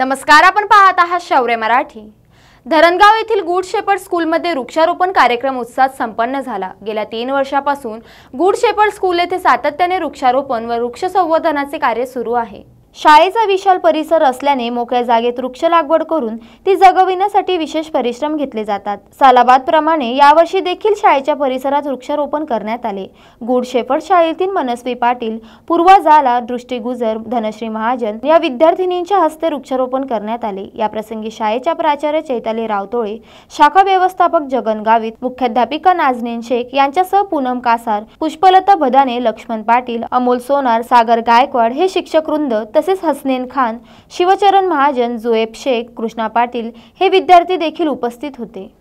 नमस्कार आपण पाहत आहात शौर्य मराठी धरणगाव येथील गुड शेपर्ड स्कूलमध्ये वृक्षारोपण कार्यक्रम उत्साहात संपन्न झाला गेल्या तीन वर्षापासून गुड शेपर्ड स्कूल येथे सातत्याने वृक्षारोपण व वृक्ष संवर्धनाचे कार्य सुरू आहे शाळेचा विशाल परिसर असल्याने मोकळ्या जागेत वृक्ष लागवड करून ती जगविण्यासाठी विशेष परिश्रम घेतले जातात प्रमाणे यावर्षी देखील शाळेच्या परिसरात वृक्षारोपण करण्यात आले गुड शेफर्ड शाळेतील मनस्वी पाटील पूर्वा झाला धनश्री महाजन या विद्यार्थिनींच्या हस्ते वृक्षारोपण करण्यात आले याप्रसंगी शाळेच्या प्राचार्य चैताली रावतोळे शाखा व्यवस्थापक जगन गावित मुख्याध्यापिका नाजनीन शेख यांच्यासह पूनम कासार पुष्पलता भदाने लक्ष्मण पाटील अमोल सोनार सागर गायकवाड हे शिक्षक वृंद तसे तसेच हसनेन खान शिवचरण महाजन जुएब शेख कृष्णा पाटील हे विद्यार्थी देखील उपस्थित होते